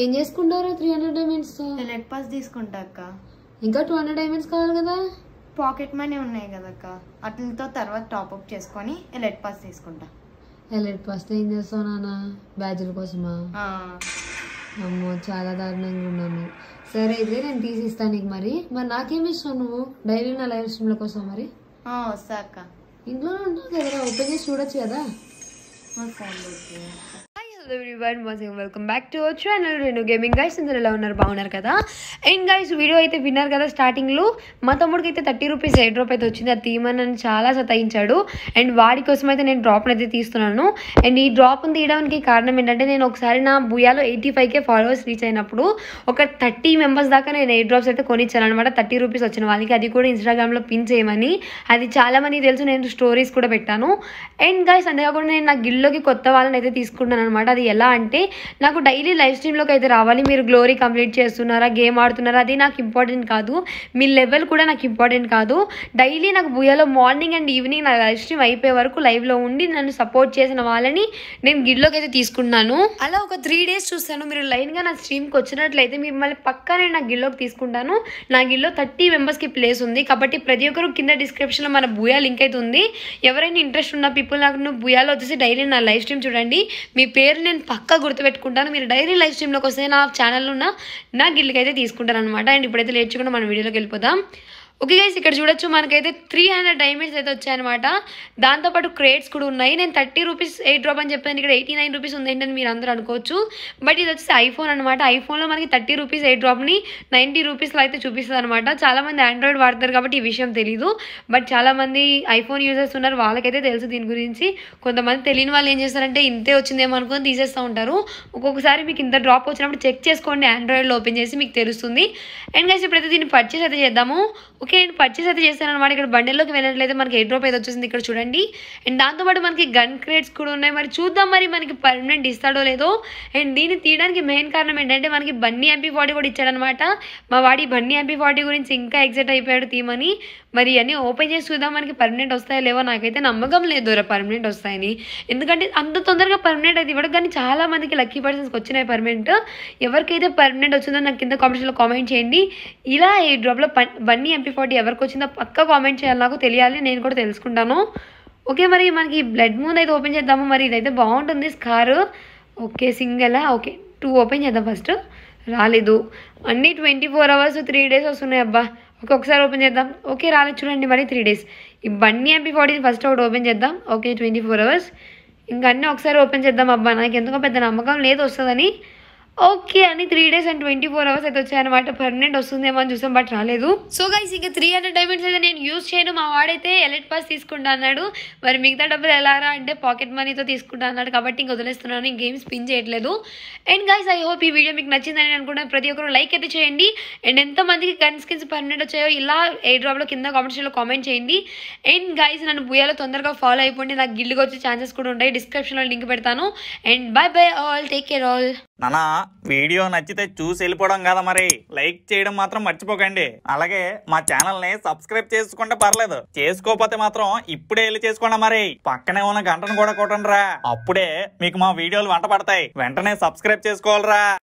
ఏం చేసుకుంటారు three hundred diamonds elite pass తీసుకుంటా అక్క ఇంకా టూ హండ్రెడ్ డైమండ్స్ కావాలి కదా పాకెట్ మనీ ఉన్నాయి కదా అక్క అట్లతో తర్వాత టాప్అప్ చేసుకొని ఎలెట్ పాస్ తీసుకుంటా ఎలెట్ పాస్ ఏం చేస్తావు నాన్న బ్యాచుల కోసమా అమ్మో చాలా దారుణంగా ఉన్నాను సరే అయితే నేను తీసిస్తాను నీకు మరి మరి నాకేమి ఇస్తావు నువ్వు డైలీ నా లైవ్ స్ట్రీమ్ల కోసం మరి వస్తా అక్క ఇంట్లోనే ఉంటావు కదా ఓపెన్ చేసి చూడొచ్చు కదా one welcome back to our channel రెండు గేమింగ్ గైస్ అందరు ఎలా ఉన్నారు బాగున్నారు కదా అండ్ గైస్ వీడియో అయితే విన్నారు కదా స్టార్టింగ్లో మా తమ్ముడికి అయితే థర్టీ రూపీస్ ఎయిట్ డ్రాప్ అయితే వచ్చింది ఆ తీయమని నన్ను చాలా సతాయించాడు అండ్ వాడి కోసం అయితే నేను డ్రాప్ని అయితే తీస్తున్నాను అండ్ ఈ డ్రాప్ని తీయడానికి కారణం ఏంటంటే నేను ఒకసారి నా బుయాలో ఎయిటీ ఫైవ్కే ఫాలోవర్స్ రీచ్ అయినప్పుడు ఒక థర్టీ మెంబర్స్ దాకా నేను ఎయిట్ డ్రాప్స్ అయితే కొనిచ్చాను అనమాట థర్టీ రూపీస్ వచ్చిన వాళ్ళకి అది కూడా ఇన్స్టాగ్రామ్లో పిన్ చేయమని అది చాలామంది తెలుసు నేను స్టోరీస్ కూడా పెట్టాను అండ్ గైస్ అంతేకాకుండా నేను నా గిల్లోకి కొత్త వాళ్ళని అయితే తీసుకుంటాను అనమాట అది ఎలా అంటే నాకు డైలీ లైఫ్ స్ట్రీమ్లోకి అయితే రావాలి మీరు గ్లోరీ కంప్లీట్ చేస్తున్నారా గేమ్ ఆడుతున్నారా అది నాకు ఇంపార్టెంట్ కాదు మీ లెవెల్ కూడా నాకు ఇంపార్టెంట్ కాదు డైలీ నాకు భూయాలో మార్నింగ్ అండ్ ఈవినింగ్ నా లైఫ్ స్ట్రీమ్ అయిపోయే వరకు లైవ్లో ఉండి నన్ను సపోర్ట్ చేసిన వాళ్ళని నేను గిడ్లోకి అయితే తీసుకున్నాను అలా ఒక త్రీ డేస్ చూస్తాను మీరు లైన్గా నా స్ట్రీమ్కి వచ్చినట్లయితే మిమ్మల్ని పక్క నేను నా గిడ్లోకి తీసుకుంటాను నా గిడ్లో థర్టీ మెంబర్స్కి ప్లేస్ ఉంది కాబట్టి ప్రతి ఒక్కరు కింద డిస్క్రిప్షన్లో మన భూయా లింక్ అయితే ఉంది ఎవరైనా ఇంట్రెస్ట్ ఉన్న పీపుల్ నాకు నువ్వు భూయాలో వచ్చేసి డైలీ నా లైఫ్ స్ట్రీమ్ చూడండి మీ పేరు నేను పక్క గుర్తుపెట్టుకుంటాను మీరు డైలీ లైవ్ స్ట్రీమ్లోకి వస్తే నా ఛానల్లో ఉన్న నా గిల్లికి అయితే తీసుకుంటాను అనమాట అండ్ ఇప్పుడైతే లేచుకుంటే మన వీడియోలోకి వెళ్ళిపోదాం ఓకే గైస్ ఇక్కడ చూడొచ్చు మనకైతే త్రీ హండ్రెడ్ డైమండ్స్ అయితే వచ్చాయన్నమాట దాంతోపాటు క్రేట్స్ కూడా ఉన్నాయి నేను థర్టీ రూపీస్ ఎయిట్ డ్రాప్ అని చెప్పాను ఇక్కడ ఎయిటీ నైన్ రూపీస్ ఉంది ఏంటని మీరు అందరూ అనుకోవచ్చు బట్ ఇది వచ్చేసి ఐఫోన్ అనమాట ఐఫోన్లో మనకి థర్టీ రూపీస్ ఎయిట్ డ్రాప్ని నైంటీ రూపీస్లో అయితే చూపిస్తుంది అనమాట చాలామంది ఆండ్రాయిడ్ వాడతారు కాబట్టి ఈ విషయం తెలీదు బట్ చాలామంది ఐఫోన్ యూజర్స్ ఉన్నారు వాళ్ళకైతే తెలుసు దీని గురించి కొంతమంది తెలియని వాళ్ళు ఏం చేస్తారంటే ఇంతే వచ్చిందేమో అనుకుని తీసేస్తూ ఉంటారు ఒక్కొక్కసారి మీకు ఇంత డ్రాప్ వచ్చినప్పుడు చెక్ చేసుకోండి ఆండ్రాయిడ్లో ఓపెన్ చేసి మీకు తెలుస్తుంది అండ్ గైస్ ఇప్పుడైతే దీన్ని పర్చేస్ అయితే చేద్దాము ఓకే నేను పర్చేస్ అయితే చేశాను అనమాట ఇక్కడ బండిల్లోకి వెళ్ళినట్లయితే మనకి ఎయిట్ రూపాయి వచ్చేసింది ఇక్కడ చూడండి అండ్ దాంతోపాటు మనకి గన్ క్రేట్స్ కూడా ఉన్నాయి మరి చూద్దాం మరి మనకి పర్మనెంట్ ఇస్తాడో లేదో అండ్ దీన్ని తీయడానికి మెయిన్ కారణం ఏంటంటే మనకి బన్నీ ఎంపీ ఫార్టీ కూడా ఇచ్చాడనమాట మా వాడి బన్నీ ఎంపీ ఫార్టీ గురించి ఇంకా ఎగ్జైట్ అయిపోయాడు తీమని మరి అన్నీ ఓపెన్ చేసి చూద్దాం మనకి పర్మనెంట్ వస్తాయో లేవో నాకైతే నమ్మకం లేదు పర్మనెంట్ వస్తాయని ఎందుకంటే అంత తొందరగా పర్మనెంట్ అయితే ఇవ్వడం కానీ చాలా మందికి లక్కీ పర్సన్స్కి వచ్చినాయి పర్మనెంట్ ఎవరికైతే పర్మనెంట్ వచ్చిందో నాకు కింద కామెంట్స్లో కామెంట్ చేయండి ఇలా ఈ డ్రాప్లో బన్నీ ఎంపీ ఫార్టీ ఎవరికి వచ్చిందో పక్క కామెంట్ చేయాలి నాకు తెలియాలి నేను కూడా తెలుసుకుంటాను ఓకే మరి మనకి బ్లడ్ మూన్ అయితే ఓపెన్ చేద్దాము మరి ఇదైతే బాగుంటుంది స్కార్ ఓకే సింగలా ఓకే టూ ఓపెన్ చేద్దాం ఫస్ట్ రాలేదు అన్నీ twenty four hours three days వస్తున్నాయి అబ్బా ఓకే ఒకసారి ఓపెన్ చేద్దాం ఓకే రాలేదు చూడండి మరి త్రీ డేస్ ఈ బన్నీ ఎంపీ ఫార్టీ ఫస్ట్ ఒకటి ఓపెన్ చేద్దాం ఓకే ట్వంటీ ఫోర్ అవర్స్ ఇంకా అన్నీ ఒకసారి ఓపెన్ చేద్దాం అబ్బా నాకు ఎందుకో పెద్ద నమ్మకం లేదు వస్తుందని ఓకే అని three days and twenty four hours అయితే వచ్చాయనమాట పర్మనెంట్ వస్తుందేమో అని చూసాం బట్ రాలేదు సో గైస్ ఇంకా త్రీ హండ్రెడ్ డైమండ్స్ అయితే నేను యూజ్ చేయను మా వాడైతే ఎలెట్ పాస్ తీసుకుంటా అన్నాడు మరి మిగతా డబ్బులు ఎలా రా అంటే పాకెట్ మనీతో తీసుకుంటా అన్నాడు కాబట్టి ఇంక వదిలేస్తున్నాను గేమ్స్ స్పిన్ చేయట్లేదు అండ్ గైస్ ఐ హోప్ ఈ వీడియో మీకు నచ్చిందని అనుకుంటున్నాను ప్రతి ఒక్కరు లైక్ అయితే చేయండి అండ్ ఎంతమందికి కన్ స్కిన్స్ పర్మనెంట్ వచ్చాయో ఇలా ఎయిర్ డ్రాప్లో కింద కామెంట్స్లో కామెంట్ చేయండి అండ్ గైస్ నన్ను బుయాలో తొందరగా ఫాలో అయిపోండి నాకు గిల్డ్గా వచ్చే ఛాన్సెస్ కూడా ఉంటాయి డిస్క్రిప్షన్లో లింక్ పెడతాను and bye bye all take care all నానా వీడియో నచ్చితే చూసి వెళ్ళిపోవడం కదా మరి లైక్ చేయడం మాత్రం మర్చిపోకండి అలాగే మా ఛానల్ ని సబ్స్క్రైబ్ చేసుకుంటే పర్లేదు చేసుకోకపోతే మాత్రం ఇప్పుడే వెళ్ళి చేసుకోండి మరి పక్కనే ఉన్న గంటను కూడా కొట్టండి అప్పుడే మీకు మా వీడియోలు వెంట పడతాయి వెంటనే సబ్స్క్రైబ్ చేసుకోవాలరా